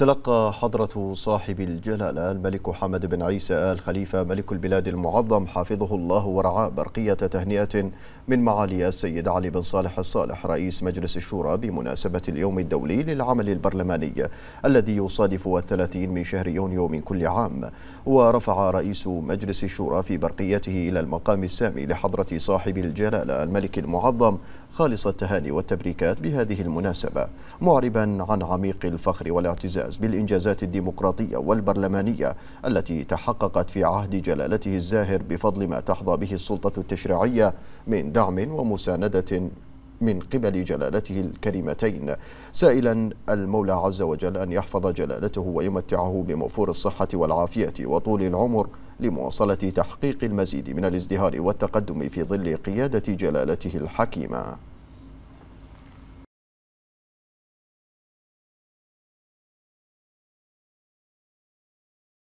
تلقى حضرة صاحب الجلالة الملك حمد بن عيسى آل خليفة ملك البلاد المعظم حفظه الله ورعاه برقية تهنئة من معالي السيد علي بن صالح الصالح رئيس مجلس الشورى بمناسبة اليوم الدولي للعمل البرلماني الذي يصادف الثلاثين من شهر يونيو من كل عام ورفع رئيس مجلس الشورى في برقيته إلى المقام السامي لحضرة صاحب الجلالة الملك المعظم خالص التهاني والتبريكات بهذه المناسبة معربا عن عميق الفخر والاعتزاز المميز بالإنجازات الديمقراطية والبرلمانية التي تحققت في عهد جلالته الزاهر بفضل ما تحظى به السلطة التشريعية من دعم ومساندة من قبل جلالته الكريمتين سائلا المولى عز وجل أن يحفظ جلالته ويمتعه بموفور الصحة والعافية وطول العمر لمواصلة تحقيق المزيد من الازدهار والتقدم في ظل قيادة جلالته الحكيمة